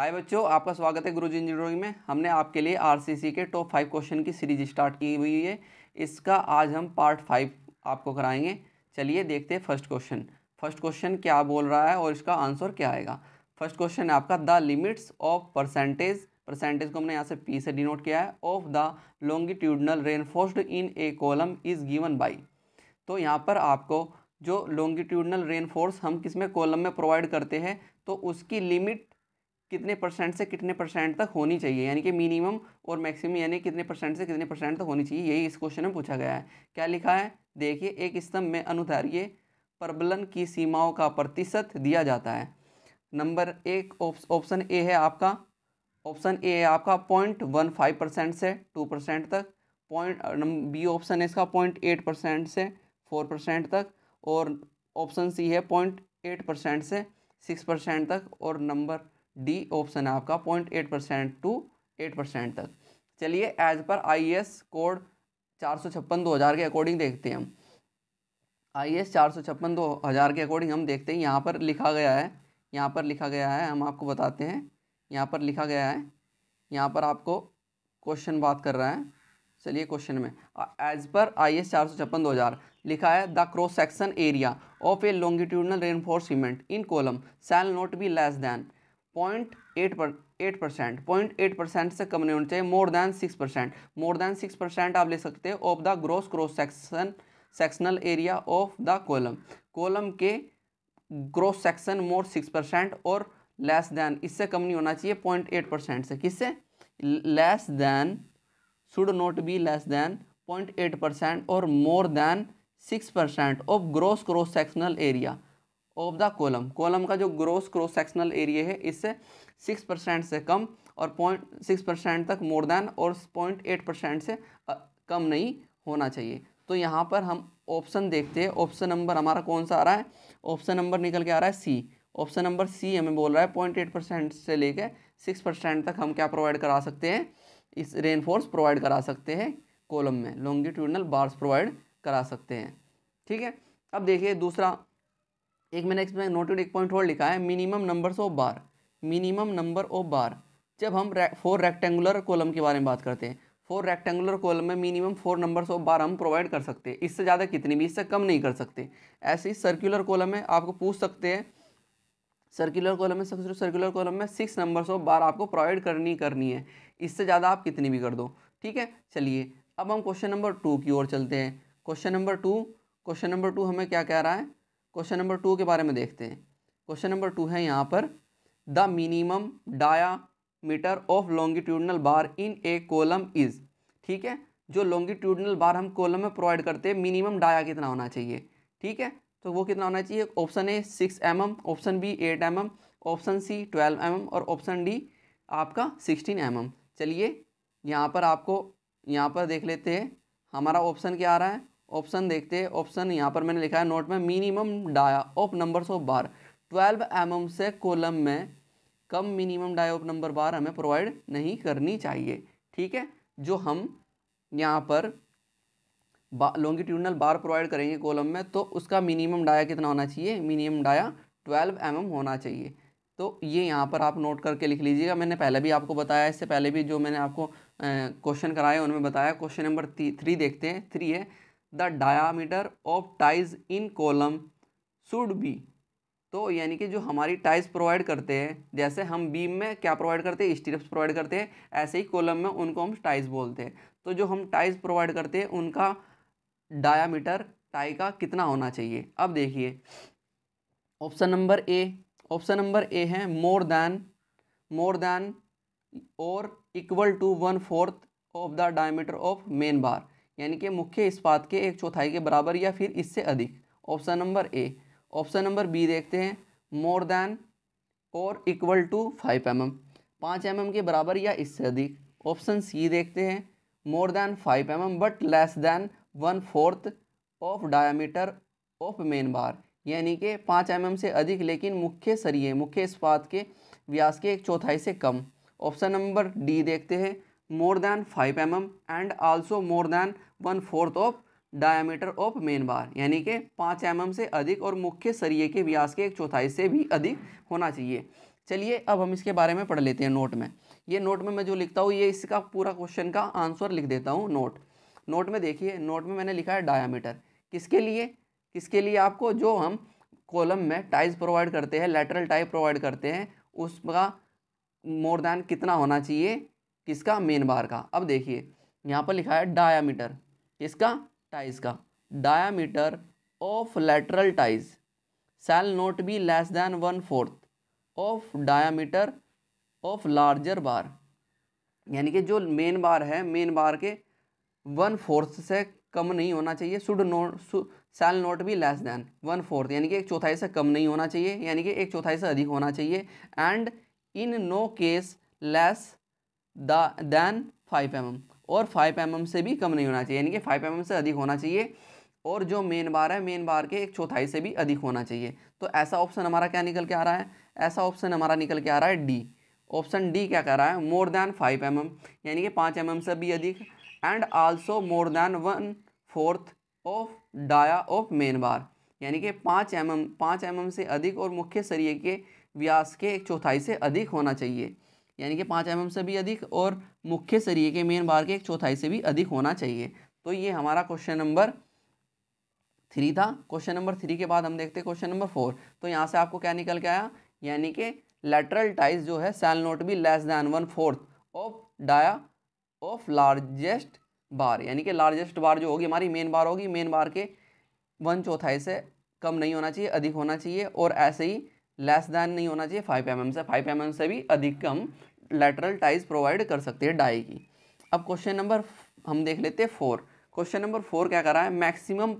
हाय बच्चों आपका स्वागत है गुरुजी इंजीनियरिंग में हमने आपके लिए आरसीसी के टॉप फाइव क्वेश्चन की सीरीज स्टार्ट की हुई है इसका आज हम पार्ट फाइव आपको कराएंगे चलिए देखते हैं फर्स्ट क्वेश्चन फर्स्ट क्वेश्चन क्या बोल रहा है और इसका आंसर क्या आएगा फर्स्ट क्वेश्चन है आपका the limits of percentage percentage को हमने यहाँ से पी से डिनोट किया है of the longitudinal reinforced in a column is given by तो यहाँ पर आपको जो लॉन्गिट्यूडनल रेनफोर्स हम किस में कॉलम में प्रोवाइड करते हैं तो उसकी लिमिट कितने परसेंट से कितने परसेंट तक होनी चाहिए यानी कि मिनिमम और मैक्सिमम यानी कितने परसेंट से कितने परसेंट तक होनी चाहिए यही इस क्वेश्चन में पूछा गया है क्या लिखा है देखिए एक स्तंभ में अनुधार्य प्रबलन की सीमाओं का प्रतिशत दिया जाता है नंबर एक ऑप्शन ए है आपका ऑप्शन ए है आपका पॉइंट वन फाइव परसेंट से टू परसेंट तक पॉइंट बी ऑप्शन है इसका पॉइंट एट परसेंट से फोर परसेंट तक और ऑप्शन सी है पॉइंट एट परसेंट से सिक्स परसेंट तक और नंबर डी ऑप्शन है आपका point eight percent two eight percent तक चलिए as per I S code चार सौ छप्पन दो हज़ार के अकॉर्डिंग देखते हैं हम आई एस चार सौ छप्पन दो हज़ार के अकॉर्डिंग हम देखते हैं यहाँ पर लिखा गया है यहाँ पर लिखा गया है हम आपको बताते हैं यहाँ पर लिखा गया है यहाँ पर आपको क्वेश्चन बात कर रहा है चलिए क्वेश्चन में एज पर आई एस चार सौ छप्पन दो हज़ार लिखा है the cross section area of a longitudinal reinforcement in column shall not be less than point eight per eight percent point eight percent से कम नहीं होना चाहिए more than six percent more than six percent आप ले सकते हैं of the gross cross section sectional area of the column column के gross section more six percent और लेस देन इससे कम नहीं होना चाहिए पॉइंट एट परसेंट से किससे less than should not be less than point eight percent और more than six percent of gross cross sectional area of the column column का जो ग्रोस क्रॉस सेक्शनल एरिया है इससे सिक्स परसेंट से कम और point six percent तक more than और point eight percent से कम नहीं होना चाहिए तो यहाँ पर हम ऑप्शन देखते हैं ऑप्शन नंबर हमारा कौन सा आ रहा है ऑप्शन नंबर निकल के आ रहा है सी ऑप्शन नंबर सी हमें बोल रहा है पॉइंट एट परसेंट से लेकर सिक्स परसेंट तक हम क्या प्रोवाइड करा सकते हैं इस रेनफोर्स प्रोवाइड करा सकते हैं कॉलम में लॉन्गिट्यूडनल बार्स प्रोवाइड करा सकते हैं ठीक है अब देखिए दूसरा एक मैंने इसमें नोटेड एक पॉइंट और लिखा है minimum numbers of bar minimum number of bar जब हम रे, फोर रेक्टेंगुलर कॉलम के बारे में बात करते हैं फोर रेक्टेंगुलर कॉलम में minimum four numbers of bar हम प्रोवाइड कर सकते हैं इससे ज़्यादा कितनी भी इससे कम नहीं कर सकते ऐसे ही सर्कुलर कॉलम में आपको पूछ सकते हैं सर्कुलर कॉलम में सबसे सर्कुलर कॉलम में सिक्स नंबर्स ऑफ बार आपको प्रोवाइड करनी करनी है इससे ज़्यादा आप कितनी भी कर दो ठीक है चलिए अब हम क्वेश्चन नंबर टू की ओर चलते हैं question number two question number two हमें क्या कह रहा है क्वेश्चन नंबर टू के बारे में देखते हैं क्वेश्चन नंबर टू है यहाँ पर the minimum diameter of longitudinal bar in a column is ठीक है जो लॉन्गिट्यूडनल बार हम कॉलम में प्रोवाइड करते हैं मिनिमम डाया कितना होना चाहिए ठीक है तो वो कितना होना चाहिए option A six M M option B eight M M option C twelve M M और ऑप्शन डी आपका सिक्सटीन एम एम चलिए यहाँ पर आपको यहाँ पर देख लेते हैं हमारा ऑप्शन क्या आ रहा है ऑप्शन देखते हैं ऑप्शन यहाँ पर मैंने लिखा है नोट में minimum dia of number of bar twelve M से कोलम में कम minimum dia of number bar हमें प्रोवाइड नहीं करनी चाहिए ठीक है जो हम यहाँ पर बा, लॉन्गिट्यूडनल बार प्रोवाइड करेंगे कोलम में तो उसका मिनिमम डाया कितना होना चाहिए minimum dia twelve M mm होना चाहिए तो ये यहाँ पर आप नोट करके लिख लीजिएगा मैंने पहले भी आपको बताया इससे पहले भी जो मैंने आपको क्वेश्चन कराया उनमें बताया क्वेश्चन नंबर थ्री देखते हैं थ्री है the diameter of ties in column should be तो यानी कि जो हमारी टाइज प्रोवाइड करते हैं जैसे हम बीम में क्या प्रोवाइड करते हैं स्टिरप्स प्रोवाइड करते हैं ऐसे ही कॉलम में उनको हम टाइज बोलते हैं तो जो हम टाइज प्रोवाइड करते हैं उनका डायामीटर टाई का कितना होना चाहिए अब देखिए option number A option number A है मोर दैन मोर दैन और equal to one fourth of the diameter of main bar यानी कि मुख्य इस्पात के एक चौथाई के बराबर या फिर इससे अधिक option number A option number B देखते हैं मोर दैन और equal to five M M पाँच एम एम के बराबर या इससे अधिक ऑप्शन सी देखते हैं more than five M M but less than one fourth of diameter of main bar यानी कि पाँच एम एम से अधिक लेकिन मुख्य सरिये मुख्य इस्पात के व्यास के एक चौथाई से कम ऑप्शन नंबर डी देखते हैं more than five M M and also more than one fourth of diameter of main bar यानी कि पाँच एम से अधिक और मुख्य सरिये के व्यास के एक चौथाई से भी अधिक होना चाहिए चलिए अब हम इसके बारे में पढ़ लेते हैं नोट में ये नोट में मैं जो लिखता हूँ ये इसका पूरा क्वेश्चन का आंसर लिख देता हूँ नोट नोट में देखिए नोट में मैंने लिखा है डायामीटर किसके लिए किसके लिए आपको जो हम कॉलम में टाइल्स प्रोवाइड करते हैं लेटरल टाइप प्रोवाइड करते हैं उसका मोर दैन कितना होना चाहिए किसका मेन बार का अब देखिए यहाँ पर लिखा है डायामीटर किसका टाइज का diameter of lateral ties shall not be less than one fourth of diameter of larger bar यानी कि जो मेन बार है मेन बार के वन फोर्थ से कम नहीं होना चाहिए should not shall not be less than one fourth यानी कि एक चौथाई से कम नहीं होना चाहिए यानी कि एक चौथाई से अधिक होना चाहिए and in no case less than than five M और फाइव एम mm से भी कम नहीं होना चाहिए यानी कि फाइव एम mm से अधिक होना चाहिए और जो मेन बार है मेन बार के एक चौथाई से भी अधिक होना चाहिए तो ऐसा ऑप्शन हमारा क्या निकल के आ रहा है ऐसा ऑप्शन हमारा निकल के आ रहा है डी ऑप्शन डी क्या कह रहा है मोर देन फाइव एम यानी कि पाँच एम mm से भी अधिक and also more than one fourth of dia of main bar यानी कि पाँच एम mm, एम पाँच एम mm से अधिक और मुख्य सरिये के व्यास के एक चौथाई से अधिक होना चाहिए यानी कि पाँच एम से भी अधिक और मुख्य सरिये के मेन बार के एक चौथाई से भी अधिक होना चाहिए तो ये हमारा क्वेश्चन नंबर थ्री था क्वेश्चन नंबर थ्री के बाद हम देखते हैं क्वेश्चन नंबर फोर तो यहाँ से आपको क्या निकल के आया यानी कि लेटरल टाइज जो है सेल नोट भी less than one fourth of dia of largest bar यानी कि लार्जेस्ट बार जो होगी हमारी मेन बार होगी मेन बार के वन चौथाई से कम नहीं होना चाहिए अधिक होना चाहिए और ऐसे ही लेस दैन नहीं होना चाहिए फाइव एम से फाइव एम से भी अधिक कम लेटरल टाइज प्रोवाइड कर सकती है डाई की अब क्वेश्चन नंबर हम देख लेते हैं फोर क्वेश्चन नंबर फोर क्या कर रहा है maximum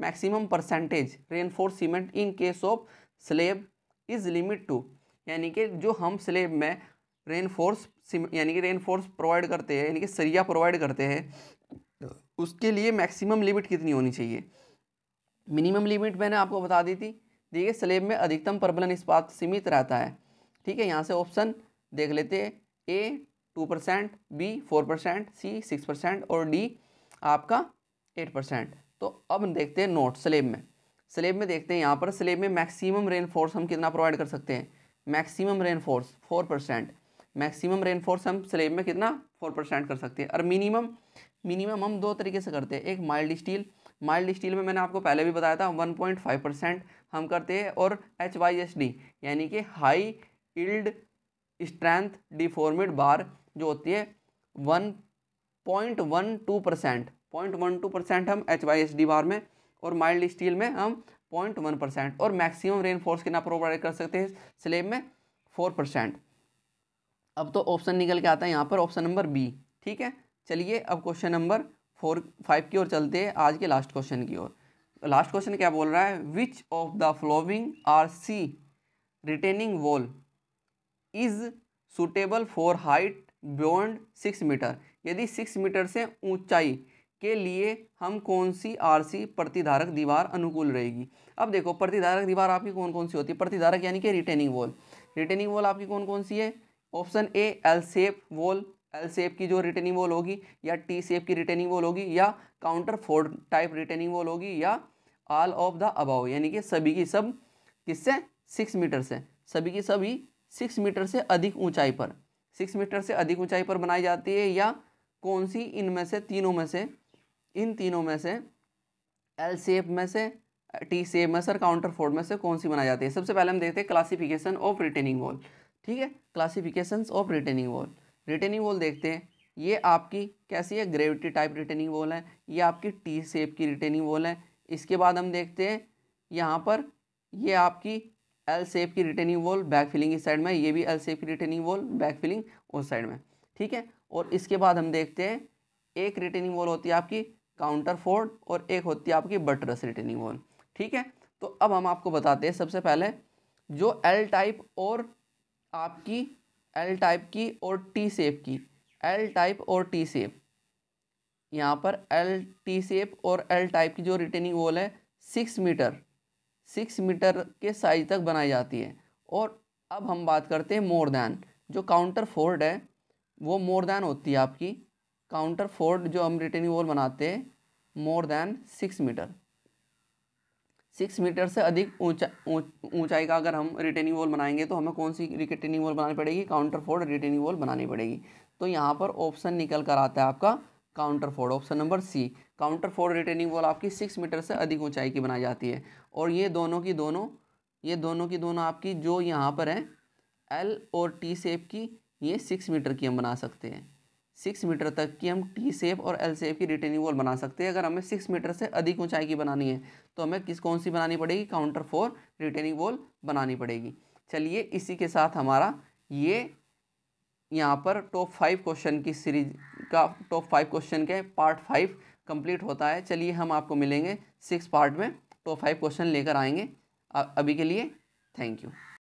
maximum percentage reinforcement in case of slab is limit to यानी कि जो हम स्लेब में रेनफोर्स यानी कि रेनफोर्स प्रोवाइड करते हैं यानी कि सरिया प्रोवाइड करते हैं उसके लिए मैक्सिमम लिमिट कितनी होनी चाहिए मिनिमम लिमिट मैंने आपको बता दी थी देखिए स्लेब में अधिकतम प्रबलन इस्पात सीमित रहता है ठीक है यहाँ से ऑप्शन देख लेते A two percent B four percent C six percent और डी आपका एट परसेंट तो अब देखते हैं नोट स्लेब में स्लेब में देखते हैं यहाँ पर स्लेब में मैक्सिमम रेन फोर्स हम कितना प्रोवाइड कर सकते हैं maximum reinforce four percent maximum reinforce हम स्लेब में कितना फोर परसेंट कर सकते हैं और मिनिमम मिनिमम हम दो तरीके से करते हैं एक माइल्ड स्टील माइल्ड स्टील में मैंने आपको पहले भी बताया था वन पॉइंट फाइव परसेंट हम करते हैं और एच वाई एस डी यानी कि high yield strength deformed bar जो होती है one point one two percent point one two percent हम H Y S D bar में और माइल्ड स्टील में हम पॉइंट वन परसेंट और मैक्सिमम रेन फोर्स कितना प्रोवाइड कर सकते हैं स्लेब में फोर परसेंट अब तो ऑप्शन निकल के आता है यहाँ पर ऑप्शन नंबर बी ठीक है चलिए अब क्वेश्चन नंबर फोर फाइव की ओर चलते हैं आज के लास्ट क्वेश्चन की ओर लास्ट क्वेश्चन क्या बोल रहा है which of the following R C retaining wall is suitable for height beyond six meter यदि सिक्स मीटर से ऊंचाई के लिए हम कौन सी आरसी प्रतिधारक दीवार अनुकूल रहेगी अब देखो प्रतिधारक दीवार आपकी कौन कौन सी होती है प्रतिधारक यानी कि रिटेनिंग वॉल रिटेनिंग वॉल आपकी कौन कौन सी है option A L shape wall L shape की जो रिटेनिंग वॉल होगी या टी सेप की रिटेनिंग वॉल होगी या counterfort type retaining wall होगी या ऑल ऑफ द अबाव यानी कि सभी की सब किससे सिक्स मीटर से सभी की सभी सिक्स मीटर से अधिक ऊंचाई पर सिक्स मीटर से अधिक ऊंचाई पर बनाई जाती है या कौन सी इनमें से तीनों में से इन तीनों में से एल सेप में से टी सेप में से और काउंटर फोर्ड में से कौन सी बनाई जाती है सबसे पहले हम देखते हैं क्लासिफिकेशन ऑफ रिटेनिंग वॉल ठीक है classification of retaining wall retaining wall देखते हैं ये आपकी कैसी है ग्रेविटी टाइप रिटेनिंग वॉल है ये आपकी टी सेप की रिटेनिंग वॉल है इसके बाद हम देखते हैं यहाँ पर ये आपकी एल सेप की रिटर्निंग वॉल बैक फिलिंग इस साइड में ये भी एल सेप की रिटर्निंग वॉल बैक फिलिंग उस साइड में ठीक है और इसके बाद हम देखते हैं एक रिटर्निंग वॉल होती है आपकी काउंटर फोर्ड और एक होती है आपकी बटरस रिटर्निंग वॉल ठीक है तो अब हम आपको बताते हैं सबसे पहले जो एल टाइप और आपकी एल टाइप की और टी सेप की एल टाइप और टी सेप यहाँ पर एल टी सेप और एल टाइप की जो रिटर्निंग वॉल है सिक्स मीटर सिक्स मीटर के साइज तक बनाई जाती है और अब हम बात करते हैं मोर दैन जो काउंटर फोर्ड है वो मोर दैन होती है आपकी काउंटर फोर्ड जो हम रिटर्निंग वॉल बनाते हैं more than six meter six meter से अधिक ऊंचा ऊंचाई का अगर हम रिटर्निंग वॉल बनाएंगे तो हमें कौन सी रिटर्निंग वॉल बनानी पड़ेगी काउंटर फोर्ड रिटर्निंग वॉल बनानी पड़ेगी तो यहाँ पर ऑप्शन निकल कर आता है आपका counterfort option number C counterfort retaining wall आपकी सिक्स मीटर से अधिक ऊंचाई की बनाई जाती है और ये दोनों की दोनों ये दोनों की दोनों आपकी जो यहाँ पर है एल और टी सेप की ये सिक्स मीटर की हम बना सकते हैं सिक्स मीटर तक की हम टी सेप और एल सेप की रिटेनिंग वॉल बना सकते हैं अगर हमें सिक्स मीटर से अधिक ऊंचाई की बनानी है तो हमें किस कौन सी बनानी पड़ेगी काउंटर फोर रिटेनिंग वॉल बनानी पड़ेगी चलिए इसी के साथ हमारा ये यहाँ पर टॉप फाइव क्वेश्चन की सीरीज का टॉप फाइव क्वेश्चन के पार्ट फाइव कंप्लीट होता है चलिए हम आपको मिलेंगे सिक्स पार्ट में टॉप फाइव क्वेश्चन लेकर आएंगे अभी के लिए थैंक यू